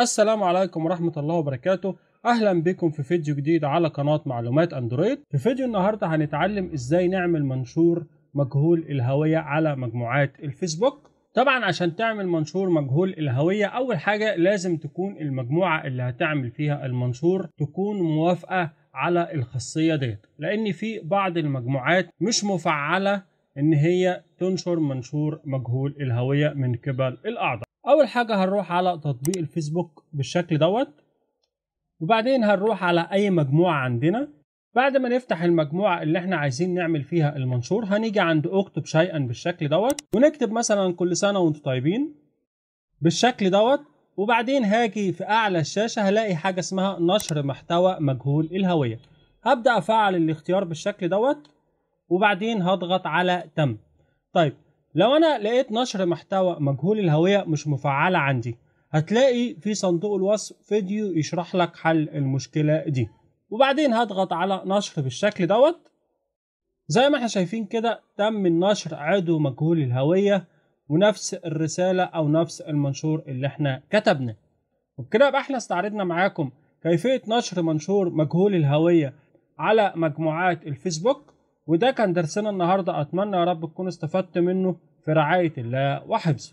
السلام عليكم ورحمة الله وبركاته اهلا بكم في فيديو جديد على قناة معلومات اندرويد في فيديو النهاردة هنتعلم ازاي نعمل منشور مجهول الهوية على مجموعات الفيسبوك طبعا عشان تعمل منشور مجهول الهوية اول حاجة لازم تكون المجموعة اللي هتعمل فيها المنشور تكون موافقة على الخاصية ديت لان في بعض المجموعات مش مفعلة ان هي تنشر منشور مجهول الهوية من قبل الاعضاء اول حاجه هنروح على تطبيق الفيسبوك بالشكل دوت وبعدين هنروح على اي مجموعه عندنا بعد ما نفتح المجموعه اللي احنا عايزين نعمل فيها المنشور هنيجي عند اكتب شيئا بالشكل دوت ونكتب مثلا كل سنه وانتم طيبين بالشكل دوت وبعدين هاجي في اعلى الشاشه هلاقي حاجه اسمها نشر محتوى مجهول الهويه هبدا افعل الاختيار بالشكل دوت وبعدين هضغط على تم طيب لو انا لقيت نشر محتوى مجهول الهويه مش مفعله عندي هتلاقي في صندوق الوصف فيديو يشرح لك حل المشكله دي وبعدين هضغط على نشر بالشكل دوت زي ما احنا شايفين كده تم النشر عدو مجهول الهويه ونفس الرساله او نفس المنشور اللي احنا كتبناه وبكده يبقى احنا استعرضنا معاكم كيفيه نشر منشور مجهول الهويه على مجموعات الفيسبوك وده كان درسنا النهارده اتمنى يا رب تكونوا استفدت منه في رعايه الله وحفظه